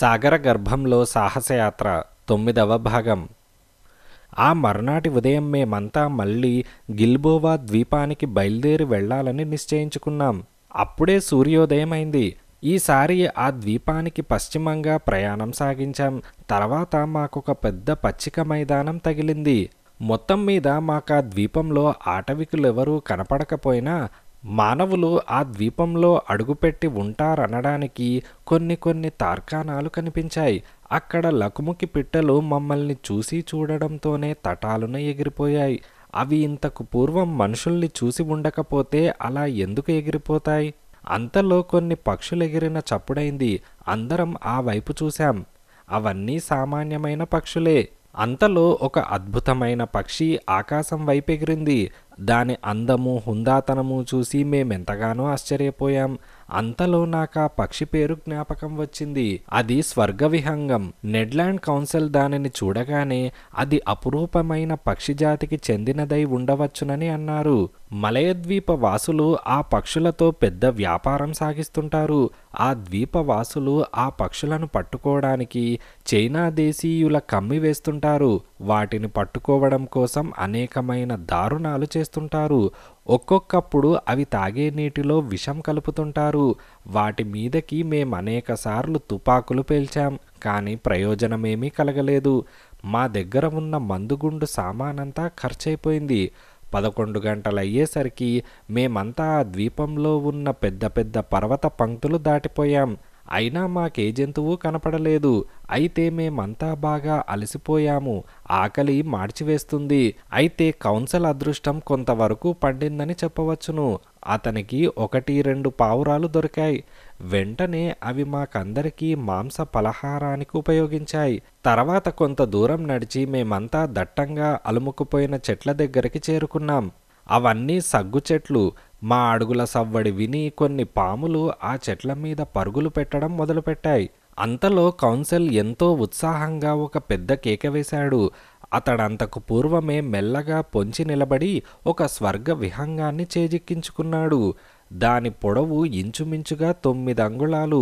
సాగర గర్భంలో సాహసయాత్ర తొమ్మిదవ భాగం ఆ మర్నాటి ఉదయం మేమంతా మళ్ళీ గిల్బోవా ద్వీపానికి బయలుదేరి వెళ్లాలని నిశ్చయించుకున్నాం అప్పుడే సూర్యోదయం అయింది ఈసారి ఆ ద్వీపానికి పశ్చిమంగా ప్రయాణం సాగించాం తర్వాత మాకొక పెద్ద పచ్చిక మైదానం తగిలింది మొత్తం మీద మాకా ద్వీపంలో ఆటవికులెవరూ కనపడకపోయినా మానవులు ఆ ద్వీపంలో అడుగుపెట్టి ఉంటారనడానికి కొన్ని కొన్ని తార్కాణాలు కనిపించాయి అక్కడ లకుముకి పిట్టలు మమ్మల్ని చూసి చూడడంతోనే తటాలున ఎగిరిపోయాయి అవి ఇంతకు పూర్వం మనుషుల్ని చూసి ఉండకపోతే అలా ఎందుకు ఎగిరిపోతాయి అంతలో కొన్ని పక్షులు ఎగిరిన చప్పుడైంది అందరం ఆ వైపు చూశాం అవన్నీ సామాన్యమైన పక్షులే అంతలో ఒక అద్భుతమైన పక్షి ఆకాశం వైపెగిరింది దాని అందము హుందాతనము చూసి మేమెంతగానో ఆశ్చర్యపోయాం అంతలో నాకు ఆ పక్షి పేరు జ్ఞాపకం వచ్చింది అది స్వర్గవిహంగం నెడ్లాండ్ కౌన్సిల్ దానిని చూడగానే అది అపురూపమైన పక్షి జాతికి చెందినదై ఉండవచ్చునని అన్నారు మలయద్వీప వాసులు ఆ పక్షులతో పెద్ద వ్యాపారం సాగిస్తుంటారు ఆ ద్వీప వాసులు ఆ పక్షులను పట్టుకోవడానికి చైనా దేశీయుల కమ్మి వేస్తుంటారు వాటిని పట్టుకోవడం కోసం అనేకమైన దారుణాలు చేస్తుంటారు ఒక్కొక్కప్పుడు అవి తాగే నీటిలో విషం కలుపుతుంటారు వాటి మీదకి మేము సార్లు తుపాకులు పేల్చాం కానీ ప్రయోజనమేమీ కలగలేదు మా దగ్గర ఉన్న మందుగుండు సామానంతా ఖర్చయిపోయింది పదకొండు గంటలయ్యేసరికి మేమంతా ఆ ద్వీపంలో ఉన్న పెద్ద పెద్ద పర్వత పంక్తులు దాటిపోయాం అయినా మాకే జంతువు కనపడలేదు అయితే మేమంతా బాగా అలసిపోయాము ఆకలి మార్చివేస్తుంది అయితే కౌన్సిల్ అదృష్టం కొంతవరకు పండిందని చెప్పవచ్చును అతనికి ఒకటి రెండు పావురాలు దొరికాయి వెంటనే అవి మాకందరికీ మాంస పలహారానికి ఉపయోగించాయి తర్వాత కొంత దూరం నడిచి మేమంతా దట్టంగా అలుముకుపోయిన చెట్ల దగ్గరికి చేరుకున్నాం అవన్నీ సగ్గు చెట్లు మా అడుగుల సవ్వడి విని కొన్ని పాములు ఆ చెట్ల మీద పరుగులు పెట్టడం మొదలుపెట్టాయి అంతలో కౌన్సిల్ ఎంతో ఉత్సాహంగా ఒక పెద్ద కేక వేశాడు అతడంతకు పూర్వమే మెల్లగా పొంచి నిలబడి ఒక స్వర్గ విహంగాన్ని చేజిక్కించుకున్నాడు దాని పొడవు ఇంచుమించుగా తొమ్మిది అంగుళాలు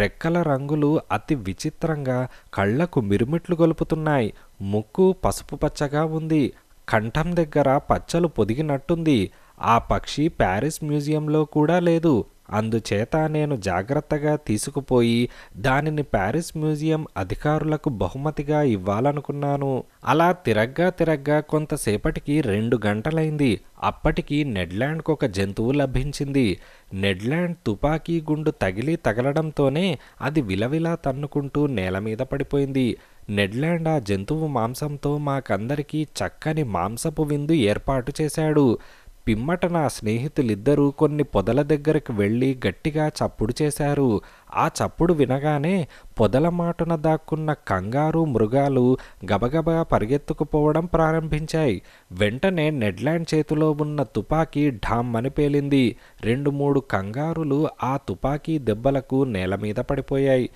రెక్కల రంగులు అతి విచిత్రంగా కళ్లకు మిరుమిట్లు గొలుపుతున్నాయి ముక్కు పసుపు పచ్చగా ఉంది కంఠం దగ్గర పచ్చలు పొదిగినట్టుంది ఆ పక్షి ప్యారిస్ మ్యూజియంలో కూడా లేదు అందుచేత నేను జాగ్రత్తగా తీసుకుపోయి దానిని ప్యారిస్ మ్యూజియం అధికారులకు బహుమతిగా ఇవ్వాలనుకున్నాను అలా తిరగ్గా తిరగ్గా కొంతసేపటికి రెండు గంటలైంది అప్పటికి నెడ్లాండ్కు ఒక జంతువు లభించింది నెడ్లాండ్ తుపాకీ గుండు తగిలి తగలడంతోనే అది విలవిలా తన్నుకుంటూ నేల మీద పడిపోయింది నెడ్లాండ్ ఆ జంతువు మాంసంతో మాకందరికీ చక్కని మాంసపు విందు ఏర్పాటు చేశాడు పిమ్మట నా స్నేహితులిద్దరూ కొన్ని పొదల దగ్గరికి వెళ్ళి గట్టిగా చప్పుడు చేశారు ఆ చప్పుడు వినగానే పొదల మాటున దాక్కున్న కంగారు మృగాలు గబగబా పరిగెత్తుకుపోవడం ప్రారంభించాయి వెంటనే నెడ్లాండ్ చేతిలో ఉన్న తుపాకీ ఢామ్మని పేలింది రెండు మూడు కంగారులు ఆ తుపాకీ దెబ్బలకు నేల మీద పడిపోయాయి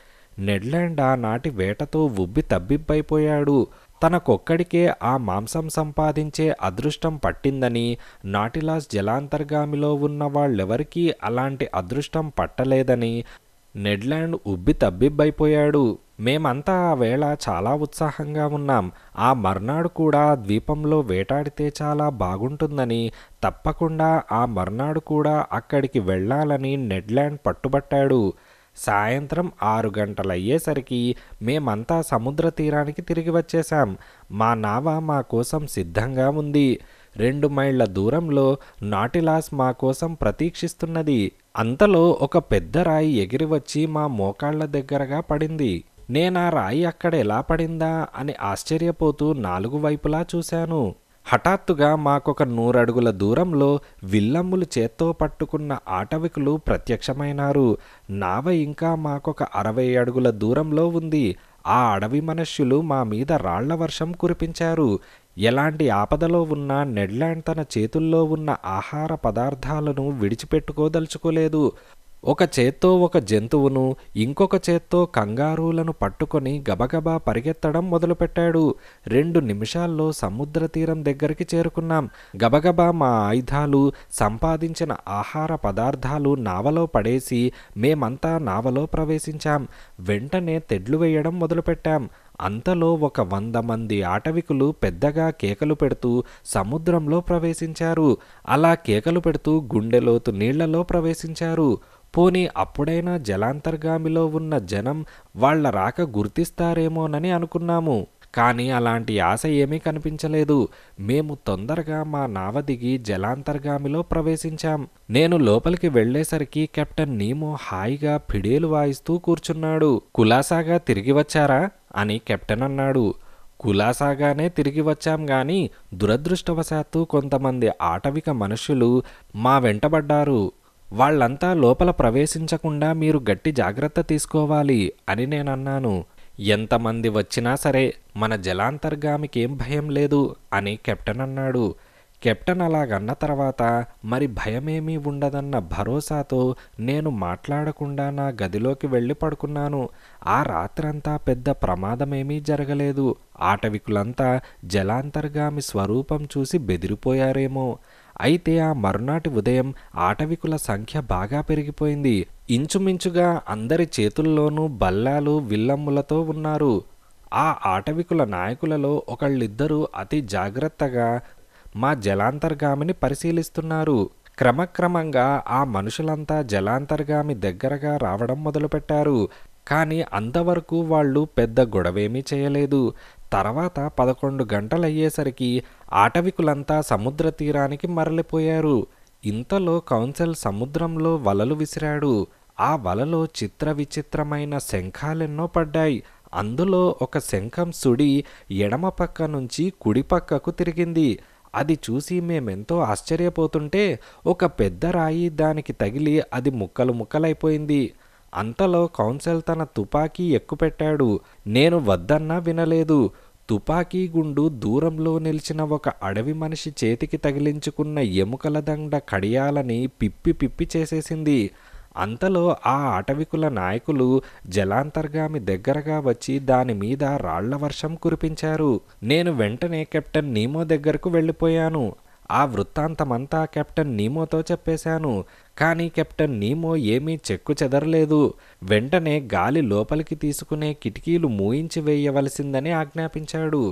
నెడ్లాండ్ ఆనాటి వేటతో ఉబ్బి తబ్బిబ్బైపోయాడు తనకొక్కడికే ఆ మాంసం సంపాదించే అదృష్టం పట్టిందని నాటిలాస్ జలాంతర్గామిలో ఉన్న వాళ్ళెవరికీ అలాంటి అదృష్టం పట్టలేదని నెడ్లాండ్ ఉబ్బి తబ్బిబ్బైపోయాడు మేమంతా ఆ వేళ చాలా ఉత్సాహంగా ఉన్నాం ఆ మర్నాడు కూడా ద్వీపంలో వేటాడితే చాలా బాగుంటుందని తప్పకుండా ఆ మర్నాడు కూడా అక్కడికి వెళ్ళాలని నెడ్లాండ్ పట్టుబట్టాడు సాయంత్రం ఆరు గంటలయ్యేసరికి మేమంతా సముద్ర తీరానికి తిరిగి వచ్చేశాం మా నావ మా కోసం సిద్ధంగా ఉంది రెండు మైళ్ళ దూరంలో నాటిలాస్ మా కోసం ప్రతీక్షిస్తున్నది అంతలో ఒక పెద్ద రాయి ఎగిరి వచ్చి మా మోకాళ్ల దగ్గరగా పడింది నేనా రాయి అక్కడ ఎలా పడిందా అని ఆశ్చర్యపోతూ నాలుగు వైపులా చూశాను హఠాత్తుగా మాకొక నూరడుగుల దూరంలో విల్లమ్ములు చేత్తో పట్టుకున్న ఆటవికులు ప్రత్యక్షమైనారు నావ ఇంకా మాకొక అరవై అడుగుల దూరంలో ఉంది ఆ అడవి మనుష్యులు మా మీద రాళ్ల వర్షం కురిపించారు ఎలాంటి ఆపదలో ఉన్న నెడ్లాండ్ తన చేతుల్లో ఉన్న ఆహార పదార్థాలను విడిచిపెట్టుకోదలుచుకోలేదు ఒక చేత్తో ఒక జంతువును ఇంకొక చేత్తో కంగారూలను పట్టుకొని గబగబా పరిగెత్తడం మొదలుపెట్టాడు రెండు నిమిషాల్లో సముద్ర తీరం దగ్గరికి చేరుకున్నాం గబగబా మా ఆయుధాలు సంపాదించిన ఆహార పదార్థాలు నావలో పడేసి మేమంతా నావలో ప్రవేశించాం వెంటనే తెడ్లు వేయడం మొదలుపెట్టాం అంతలో ఒక వంద మంది ఆటవికులు పెద్దగా కేకలు పెడుతూ సముద్రంలో ప్రవేశించారు అలా కేకలు పెడుతూ గుండెలోతు నీళ్లలో ప్రవేశించారు పోనీ అప్పుడైనా జలాంతర్గామిలో ఉన్న జనం వాళ్ల రాక గుర్తిస్తారేమోనని అనుకున్నాము కానీ అలాంటి ఆశ ఏమీ కనిపించలేదు మేము తొందరగా మా నావ దిగి జలాంతర్గామిలో ప్రవేశించాం నేను లోపలికి వెళ్లేసరికి కెప్టెన్ నీమో హాయిగా ఫిడేలు వాయిస్తూ కూర్చున్నాడు కులాసాగా తిరిగి వచ్చారా అని కెప్టెన్ అన్నాడు కులాసాగానే తిరిగి వచ్చాం గాని దురదృష్టవశాత్తు కొంతమంది ఆటవిక మనుషులు మా వెంటబడ్డారు వాళ్ళంతా లోపల ప్రవేశించకుండా మీరు గట్టి జాగ్రత్త తీసుకోవాలి అని నేనన్నాను ఎంతమంది వచ్చినా సరే మన జలాంతర్గామికేం భయం లేదు అని కెప్టెన్ అన్నాడు కెప్టెన్ అలాగన్న తర్వాత మరి భయమేమీ ఉండదన్న భరోసాతో నేను మాట్లాడకుండా నా గదిలోకి వెళ్ళి పడుకున్నాను ఆ రాత్రంతా పెద్ద ప్రమాదమేమీ జరగలేదు ఆటవికులంతా జలాంతర్గామి స్వరూపం చూసి బెదిరిపోయారేమో అయితే ఆ మరునాటి ఉదయం ఆటవికుల సంఖ్య బాగా పెరిగిపోయింది ఇంచుమించుగా అందరి చేతుల్లోనూ బల్లాలు విల్లమ్ములతో ఉన్నారు ఆ ఆటవికుల నాయకులలో ఒకళ్ళిద్దరూ అతి జాగ్రత్తగా మా జలాంతర్గామిని పరిశీలిస్తున్నారు క్రమక్రమంగా ఆ మనుషులంతా జలాంతర్గామి దగ్గరగా రావడం మొదలుపెట్టారు కానీ అంతవరకు వాళ్ళు పెద్ద గొడవేమీ చేయలేదు తర్వాత పదకొండు గంటలయ్యేసరికి ఆటవికులంతా సముద్ర తీరానికి మరలిపోయారు ఇంతలో కౌన్సిల్ సముద్రంలో వలలు విసిరాడు ఆ వలలో చిత్ర విచిత్రమైన శంఖాలెన్నో పడ్డాయి అందులో ఒక శంఖం సుడి ఎడమ పక్క నుంచి కుడి పక్కకు తిరిగింది అది చూసి మేమెంతో ఆశ్చర్యపోతుంటే ఒక పెద్ద రాయి దానికి తగిలి అది ముక్కలు ముక్కలైపోయింది అంతలో కౌన్సిల్ తన తుపాకీ ఎక్కుపెట్టాడు నేను వద్దన్నా వినలేదు తుపాకీ గుండు దూరంలో నిలిచిన ఒక అడవి మనిషి చేతికి తగిలించుకున్న ఎముకల దండ కడియాలని పిప్పి పిప్పి చేసేసింది అంతలో ఆ అటవికుల నాయకులు జలాంతర్గామి దగ్గరగా వచ్చి దాని మీద రాళ్ల వర్షం కురిపించారు నేను వెంటనే కెప్టెన్ నీమో దగ్గరకు వెళ్ళిపోయాను ఆ వృత్తాంతమంతా కెప్టెన్ నీమోతో చెప్పేశాను కానీ కెప్టెన్ నీమో ఏమీ చెక్కు చెదరలేదు వెంటనే గాలి లోపలికి తీసుకునే కిటికీలు మూయించి వేయవలసిందని ఆజ్ఞాపించాడు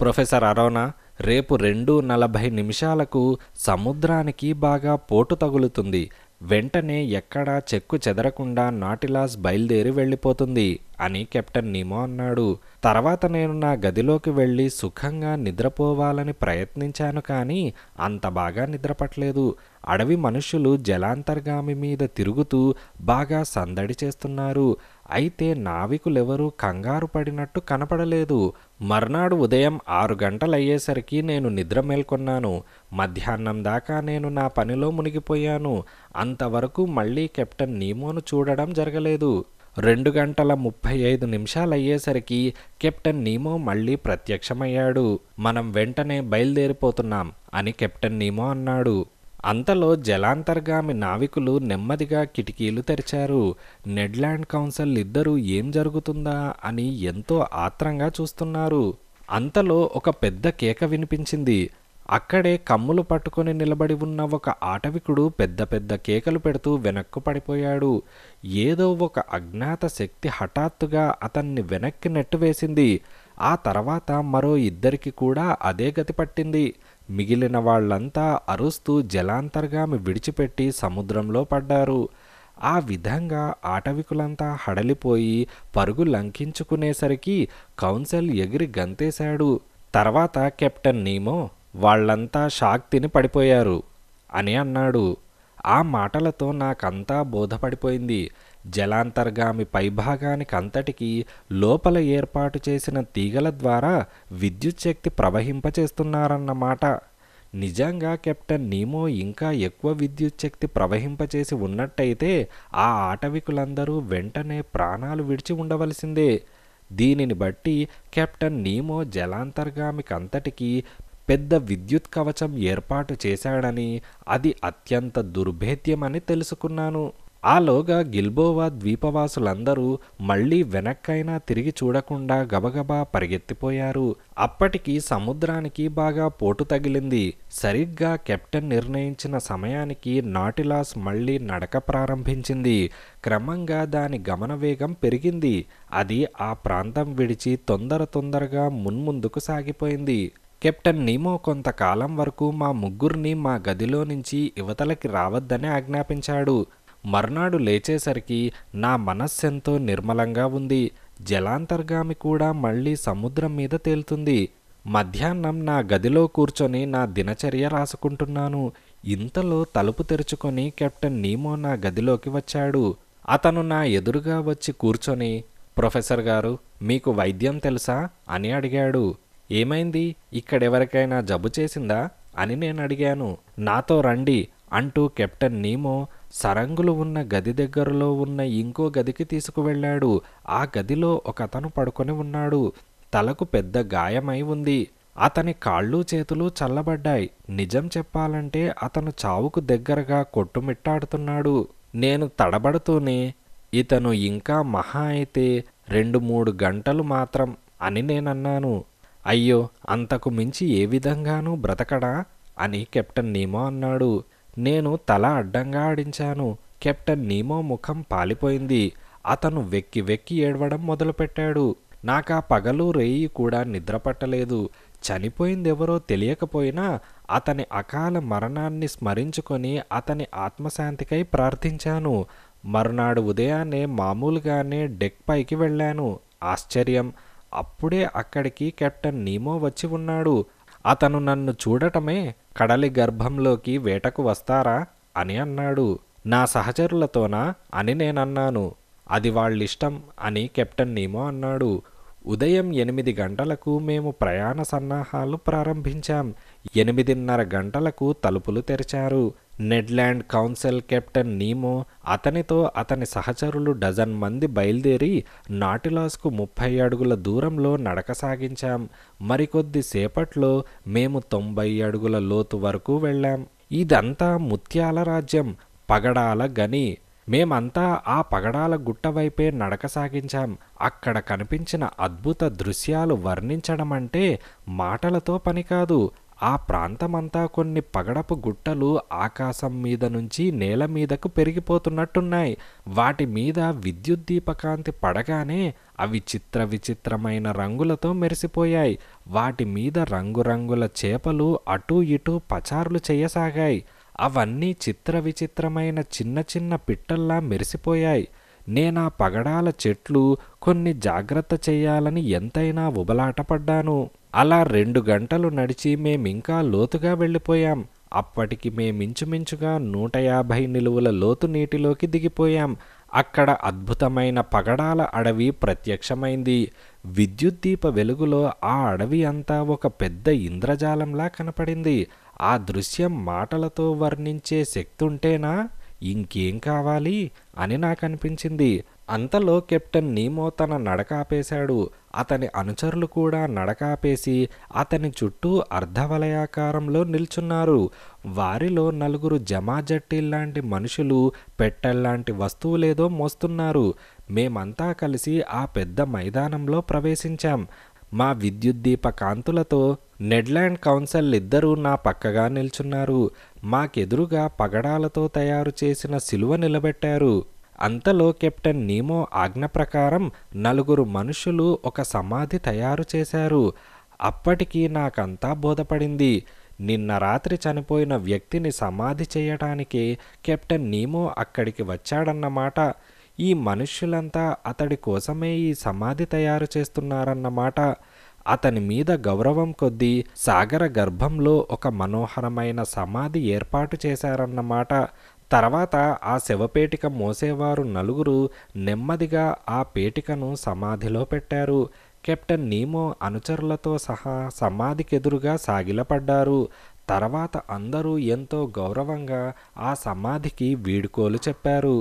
ప్రొఫెసర్ అరోనా రేపు రెండు నలభై నిమిషాలకు సముద్రానికి బాగా పోటు తగులుతుంది వెంటనే ఎక్కడా చెక్కు చెదరకుండా నాటిలాస్ బయలుదేరి వెళ్ళిపోతుంది అని కెప్టెన్ నిమో అన్నాడు తర్వాత నేను నా గదిలోకి వెళ్ళి సుఖంగా నిద్రపోవాలని ప్రయత్నించాను కానీ అంత బాగా నిద్రపట్లేదు అడవి మనుషులు జలాంతర్గామి మీద తిరుగుతూ బాగా సందడి చేస్తున్నారు అయితే నావికులెవరూ కంగారు పడినట్టు కనపడలేదు మర్నాడు ఉదయం ఆరు గంటలయ్యేసరికి నేను నిద్ర మేల్కొన్నాను మధ్యాహ్నం దాకా నేను నా పనిలో మునిగిపోయాను అంతవరకు మళ్ళీ కెప్టెన్ నీమోను చూడడం జరగలేదు రెండు గంటల ముప్పై ఐదు నిమిషాలయ్యేసరికి కెప్టెన్ నీమో మళ్ళీ ప్రత్యక్షమయ్యాడు మనం వెంటనే బయలుదేరిపోతున్నాం అని కెప్టెన్ నీమో అన్నాడు అంతలో జలాంతర్గామి నావికులు నెమ్మదిగా కిటికీలు తెరిచారు నెడ్లాండ్ కౌన్సిల్ ఇద్దరూ ఏం జరుగుతుందా అని ఎంతో ఆత్రంగా చూస్తున్నారు అంతలో ఒక పెద్ద కేక వినిపించింది అక్కడే కమ్ములు పట్టుకొని నిలబడి ఉన్న ఒక ఆటవికుడు పెద్ద పెద్ద కేకలు పెడుతూ వెనక్కు పడిపోయాడు ఏదో ఒక అజ్ఞాత శక్తి హఠాత్తుగా అతన్ని వెనక్కి నెట్టువేసింది ఆ తర్వాత మరో ఇద్దరికి కూడా అదే గతి పట్టింది మిగిలిన వాళ్ళంతా అరుస్తూ జలాంతర్గామి విడిచిపెట్టి సముద్రంలో పడ్డారు ఆ విధంగా ఆటవికులంతా హడలిపోయి పరుగు లంకించుకునేసరికి కౌన్సిల్ ఎగిరి గంతేశాడు తర్వాత కెప్టెన్ నీమో వాళ్ళంతా షాక్ తిని పడిపోయారు అని అన్నాడు ఆ మాటలతో నాకంతా బోధపడిపోయింది జలాంతర్గామి పైభాగానికంతటికీ లోపల ఏర్పాటు చేసిన తీగల ద్వారా విద్యుచ్ఛక్తి ప్రవహింపచేస్తున్నారన్నమాట నిజంగా కెప్టెన్ నీమో ఇంకా ఎక్కువ విద్యుచ్ఛక్తి ప్రవహింపచేసి ఉన్నట్టయితే ఆ ఆటవికులందరూ వెంటనే ప్రాణాలు విడిచి ఉండవలసిందే దీనిని బట్టి కెప్టెన్ నీమో జలాంతర్గామికంతటికీ పెద్ద విద్యుత్ కవచం ఏర్పాటు చేశాడని అది అత్యంత దుర్భేద్యమని తెలుసుకున్నాను ఆలోగా గిల్బోవా ద్వీపవాసులందరూ మళ్లీ వెనక్కైనా తిరిగి చూడకుండా గబగబా పరిగెత్తిపోయారు అప్పటికి సముద్రానికి బాగా పోటు తగిలింది సరిగ్గా కెప్టెన్ నిర్ణయించిన సమయానికి నాటిలాస్ మళ్లీ నడక ప్రారంభించింది క్రమంగా దాని గమనవేగం పెరిగింది అది ఆ ప్రాంతం విడిచి తొందర తొందరగా మున్ముందుకు సాగిపోయింది కెప్టెన్ నీమో కొంతకాలం వరకు మా ముగ్గురిని మా గదిలో నుంచి యువతలకి రావద్దని ఆజ్ఞాపించాడు మర్నాడు లేచేసరికి నా మనస్సెంతో నిర్మలంగా ఉంది జలాంతర్గామి కూడా మళ్ళీ సముద్రం మీద తేలుతుంది మధ్యాహ్నం నా గదిలో కూర్చొని నా దినచర్య రాసుకుంటున్నాను ఇంతలో తలుపు తెరుచుకొని కెప్టెన్ నీమో నా గదిలోకి వచ్చాడు అతను నా ఎదురుగా వచ్చి కూర్చొని ప్రొఫెసర్ గారు మీకు వైద్యం తెలుసా అని అడిగాడు ఏమైంది ఇక్కడెవరికైనా జబ్బు చేసిందా అని నేను అడిగాను నాతో రండి అంటూ కెప్టెన్ నీమో సరంగులు ఉన్న గది దగ్గరలో ఉన్న ఇంకో గదికి తీసుకువెళ్ళాడు ఆ గదిలో ఒకతను పడుకొని ఉన్నాడు తలకు పెద్ద గాయమై ఉంది అతని కాళ్ళు చేతులు చల్లబడ్డాయి నిజం చెప్పాలంటే అతను చావుకు దగ్గరగా కొట్టుమిట్టాడుతున్నాడు నేను తడబడుతూనే ఇతను ఇంకా మహా అయితే రెండు మూడు గంటలు మాత్రం అని నేనన్నాను అయ్యో అంతకు మించి ఏ విధంగానూ బ్రతకడా అని కెప్టెన్ నీమో అన్నాడు నేను తల అడ్డంగా ఆడించాను కెప్టెన్ నీమో ముఖం పాలిపోయింది అతను వెక్కి వెక్కి ఏడవడం మొదలుపెట్టాడు నాకా పగలు రేయి కూడా నిద్రపట్టలేదు చనిపోయిందెవరో తెలియకపోయినా అతని అకాల మరణాన్ని స్మరించుకొని అతని ఆత్మశాంతికై ప్రార్థించాను మరునాడు ఉదయాన్నే మామూలుగానే డెక్ పైకి వెళ్ళాను ఆశ్చర్యం అప్పుడే అక్కడికి కెప్టెన్ నీమో వచ్చి ఉన్నాడు అతను నన్ను చూడటమే కడలి గర్భంలోకి వేటకు వస్తారా అని అన్నాడు నా సహచరులతోనా అని నేనన్నాను అది వాళ్ళిష్టం అని కెప్టెన్ నీమో అన్నాడు ఉదయం ఎనిమిది గంటలకు మేము ప్రయాణ సన్నాహాలు ప్రారంభించాం ఎనిమిదిన్నర గంటలకు తలుపులు తెరిచారు నెడ్లాండ్ కౌన్సిల్ కెప్టెన్ నీమో అతనితో అతని సహచరులు డజన్ మంది బయలుదేరి నాటిలాస్కు ముప్పై అడుగుల దూరంలో నడక సాగించాం మరికొద్ది సేపట్లో మేము తొంభై అడుగుల లోతు వరకు వెళ్ళాం ఇదంతా ముత్యాల రాజ్యం పగడాల గని మేమంతా ఆ పగడాల గుట్ట వైపే నడక సాగించాం అక్కడ కనిపించిన అద్భుత దృశ్యాలు వర్ణించడం అంటే మాటలతో పని కాదు ఆ ప్రాంతమంతా కొన్ని పగడపు గుట్టలు ఆకాశం మీద నుంచి నేల మీదకు పెరిగిపోతున్నట్టున్నాయి వాటి మీద విద్యుత్ దీపకాంతి పడగానే అవి చిత్ర విచిత్రమైన రంగులతో మెరిసిపోయాయి వాటి మీద రంగురంగుల చేపలు అటూ ఇటూ పచారులు చేయసాగాయి అవన్నీ చిత్ర విచిత్రమైన చిన్న చిన్న పిట్టల్లా మెరిసిపోయాయి నేనా పగడాల చెట్లు కొన్ని జాగ్రత్త చేయాలని ఎంతైనా ఉబలాటపడ్డాను అలా రెండు గంటలు నడిచి మేమింకా లోతుగా వెళ్ళిపోయాం అప్పటికి మేమించుమించుగా నూట యాభై నిలువుల లోతు నీటిలోకి దిగిపోయాం అక్కడ అద్భుతమైన పగడాల అడవి ప్రత్యక్షమైంది విద్యుత్ దీప వెలుగులో ఆ అడవి అంతా ఒక పెద్ద ఇంద్రజాలంలా కనపడింది ఆ దృశ్యం మాటలతో వర్ణించే శక్తుంటేనా ఇంకేం కావాలి అని నాకనిపించింది అంతలో కెప్టెన్ నీమో తన నడకాపేశాడు అతని అనుచరులు కూడా నడకాపేసి అతని చుట్టూ అర్ధవలయాకారంలో నిల్చున్నారు వారిలో నలుగురు జట్టిల్లాంటి మనుషులు పెట్టెల్లాంటి వస్తువులేదో మోస్తున్నారు మేమంతా కలిసి ఆ పెద్ద మైదానంలో ప్రవేశించాం మా విద్యుత్ కాంతులతో నెడ్లాండ్ కౌన్సిల్ ఇద్దరూ నా పక్కగా నిల్చున్నారు మాకెదురుగా పగడాలతో తయారు చేసిన సిలువ నిలబెట్టారు అంతలో కెప్టెన్ నీమో ఆజ్ఞ ప్రకారం నలుగురు మనుషులు ఒక సమాధి తయారు చేశారు అప్పటికీ నాకంతా బోధపడింది నిన్న రాత్రి చనిపోయిన వ్యక్తిని సమాధి చేయటానికి కెప్టెన్ నీమో అక్కడికి వచ్చాడన్నమాట ఈ మనుష్యులంతా అతడి కోసమే ఈ సమాధి తయారు చేస్తున్నారన్నమాట అతని మీద గౌరవం కొద్దీ సాగర గర్భంలో ఒక మనోహరమైన సమాధి ఏర్పాటు చేశారన్నమాట తర్వాత ఆ శవపేటిక మోసేవారు నలుగురు నెమ్మదిగా ఆ పేటికను సమాధిలో పెట్టారు కెప్టెన్ నీమో అనుచరులతో సహా సమాధికెదురుగా సాగిలపడ్డారు తర్వాత అందరూ ఎంతో గౌరవంగా ఆ సమాధికి వీడుకోలు చెప్పారు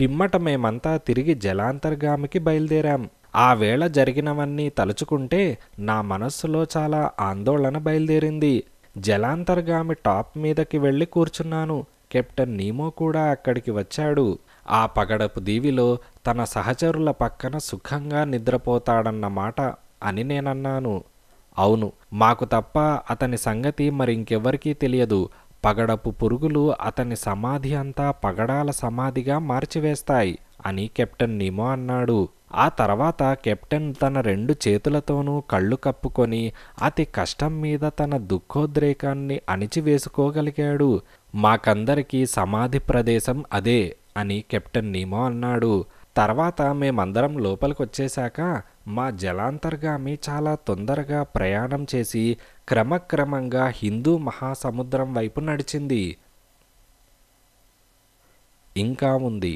పిమ్మట మేమంతా తిరిగి జలాంతర్గామికి బయలుదేరాం ఆ వేళ జరిగినవన్నీ తలుచుకుంటే నా మనస్సులో చాలా ఆందోళన బయలుదేరింది జలాంతర్గామి టాప్ మీదకి వెళ్ళి కూర్చున్నాను కెప్టెన్ నీమో కూడా అక్కడికి వచ్చాడు ఆ పగడపు దీవిలో తన సహచరుల పక్కన సుఖంగా నిద్రపోతాడన్నమాట అని నేనన్నాను అవును మాకు తప్ప అతని సంగతి మరింకెవ్వరికీ తెలియదు పగడపు పురుగులు అతని సమాధి అంతా పగడాల సమాధిగా మార్చివేస్తాయి అని కెప్టెన్ నిమో అన్నాడు ఆ తర్వాత కెప్టెన్ తన రెండు చేతులతోనూ కళ్ళు కప్పుకొని అతి కష్టం మీద తన దుఃఖోద్రేకాన్ని అణిచివేసుకోగలిగాడు మాకందరికీ సమాధి ప్రదేశం అదే అని కెప్టెన్ నీమో అన్నాడు తర్వాత మేమందరం లోపలికొచ్చేశాక మా జలాంతర్గామి చాలా తొందరగా ప్రయాణం చేసి క్రమక్రమంగా హిందూ మహాసముద్రం వైపు నడిచింది ఇంకా ఉంది